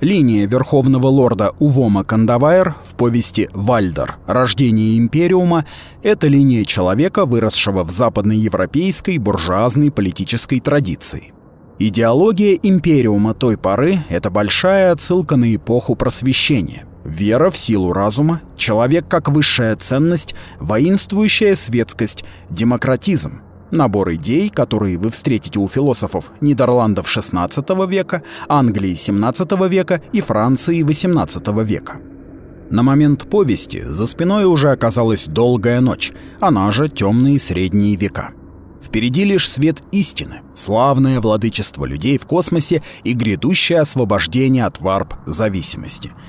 Линия Верховного Лорда Увома Кандавайр в повести «Вальдер. Рождение Империума» — это линия человека, выросшего в западноевропейской буржуазной политической традиции. Идеология Империума той поры — это большая отсылка на эпоху Просвещения. Вера в силу разума, человек как высшая ценность, воинствующая светскость, демократизм — Набор идей, которые вы встретите у философов Нидерландов XVI века, Англии XVII века и Франции XVIII века. На момент повести за спиной уже оказалась долгая ночь, она же темные средние века. Впереди лишь свет истины, славное владычество людей в космосе и грядущее освобождение от варп зависимости –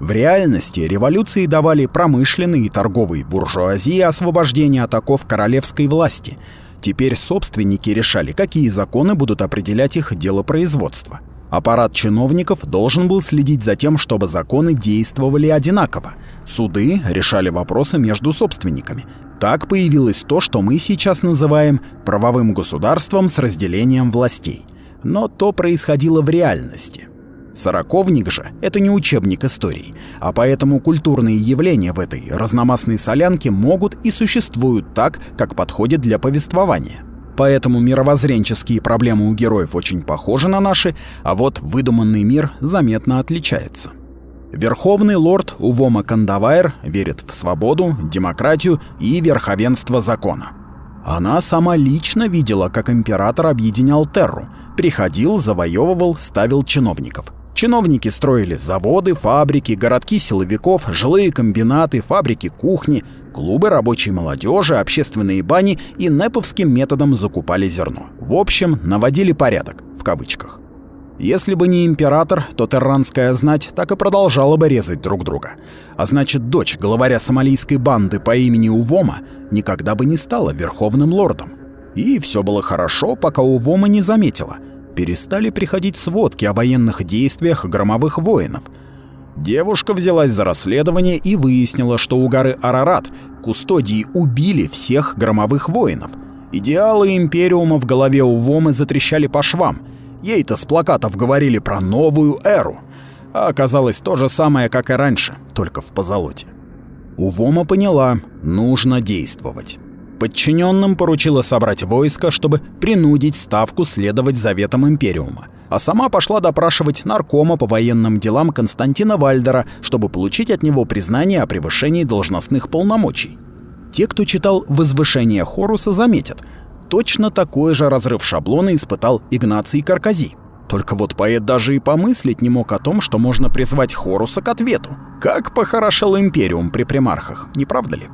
в реальности революции давали промышленные и торговые буржуазии освобождение от оков королевской власти – Теперь собственники решали, какие законы будут определять их дело производства. Аппарат чиновников должен был следить за тем, чтобы законы действовали одинаково. Суды решали вопросы между собственниками. Так появилось то, что мы сейчас называем правовым государством с разделением властей. Но то происходило в реальности. Сороковник же — это не учебник истории, а поэтому культурные явления в этой разномастной солянке могут и существуют так, как подходит для повествования. Поэтому мировоззренческие проблемы у героев очень похожи на наши, а вот выдуманный мир заметно отличается. Верховный лорд Увома Кандавайр верит в свободу, демократию и верховенство закона. Она сама лично видела, как император объединял Терру, приходил, завоевывал, ставил чиновников. Чиновники строили заводы, фабрики, городки силовиков, жилые комбинаты, фабрики кухни, клубы рабочей молодежи, общественные бани и неповским методом закупали зерно. В общем, наводили порядок, в кавычках. Если бы не император, то терранская знать так и продолжала бы резать друг друга. А значит, дочь главаря сомалийской банды по имени Увома никогда бы не стала верховным лордом. И все было хорошо, пока Увома не заметила — перестали приходить сводки о военных действиях громовых воинов. Девушка взялась за расследование и выяснила, что у горы Арарат кустодии убили всех громовых воинов. Идеалы Империума в голове у Вомы затрещали по швам. Ей-то с плакатов говорили про новую эру. А оказалось то же самое, как и раньше, только в позолоте. Увома поняла, нужно действовать. Подчиненным поручила собрать войско, чтобы принудить ставку следовать заветам Империума, а сама пошла допрашивать наркома по военным делам Константина Вальдера, чтобы получить от него признание о превышении должностных полномочий. Те, кто читал «Возвышение Хоруса», заметят, точно такой же разрыв шаблона испытал Игнаций Каркази. Только вот поэт даже и помыслить не мог о том, что можно призвать Хоруса к ответу. Как похорошел Империум при примархах, не правда ли?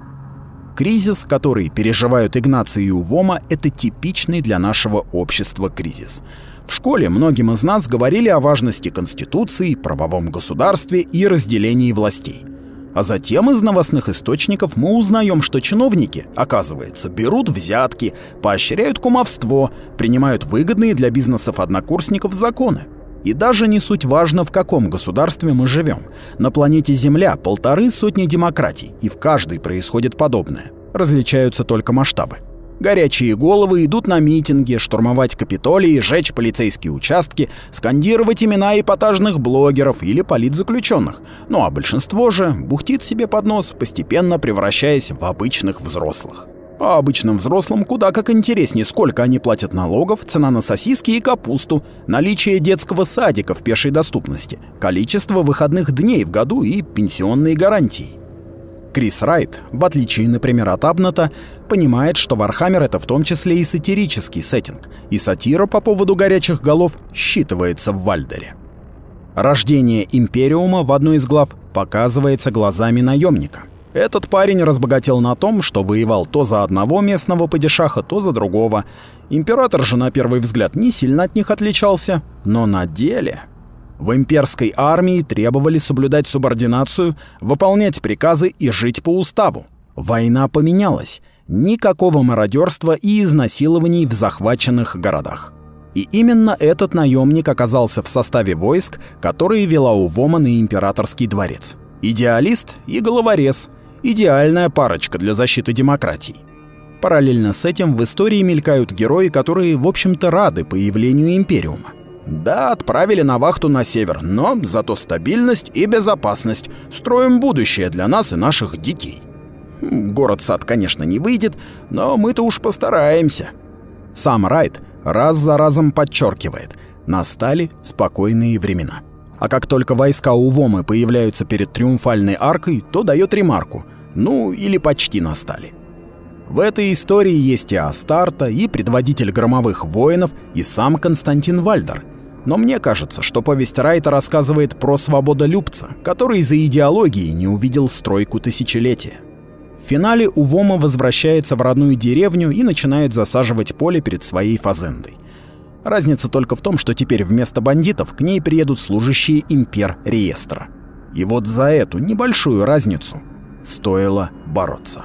Кризис, который переживают Игнаций и Увома, это типичный для нашего общества кризис. В школе многим из нас говорили о важности Конституции, правовом государстве и разделении властей. А затем из новостных источников мы узнаем, что чиновники, оказывается, берут взятки, поощряют кумовство, принимают выгодные для бизнесов однокурсников законы, и даже не суть важно, в каком государстве мы живем. На планете Земля полторы сотни демократий, и в каждой происходит подобное. Различаются только масштабы. Горячие головы идут на митинги, штурмовать Капитолии, сжечь полицейские участки, скандировать имена эпатажных блогеров или политзаключенных. Ну а большинство же бухтит себе под нос, постепенно превращаясь в обычных взрослых. А обычным взрослым куда как интереснее, сколько они платят налогов, цена на сосиски и капусту, наличие детского садика в пешей доступности, количество выходных дней в году и пенсионные гарантии. Крис Райт, в отличие, например, от Абната, понимает, что Вархаммер — это в том числе и сатирический сеттинг, и сатира по поводу горячих голов считывается в Вальдере. Рождение Империума в одной из глав показывается глазами наемника — этот парень разбогател на том, что воевал то за одного местного падишаха, то за другого. Император же на первый взгляд не сильно от них отличался, но на деле... В имперской армии требовали соблюдать субординацию, выполнять приказы и жить по уставу. Война поменялась. Никакого мародерства и изнасилований в захваченных городах. И именно этот наемник оказался в составе войск, которые вела Увома на императорский дворец. Идеалист и головорез – Идеальная парочка для защиты демократий. Параллельно с этим в истории мелькают герои, которые, в общем-то, рады появлению Империума. Да, отправили на вахту на север, но зато стабильность и безопасность. Строим будущее для нас и наших детей. Хм, город-сад, конечно, не выйдет, но мы-то уж постараемся. Сам Райт раз за разом подчеркивает, настали спокойные времена. А как только войска у Вомы появляются перед Триумфальной аркой, то дает ремарку. Ну, или почти настали. В этой истории есть и Астарта, и предводитель громовых воинов, и сам Константин Вальдер. Но мне кажется, что повесть Райта рассказывает про свободолюбца, который из-за идеологии не увидел стройку тысячелетия. В финале Увома возвращается в родную деревню и начинает засаживать поле перед своей фазендой. Разница только в том, что теперь вместо бандитов к ней приедут служащие импер реестра. И вот за эту небольшую разницу стоило бороться.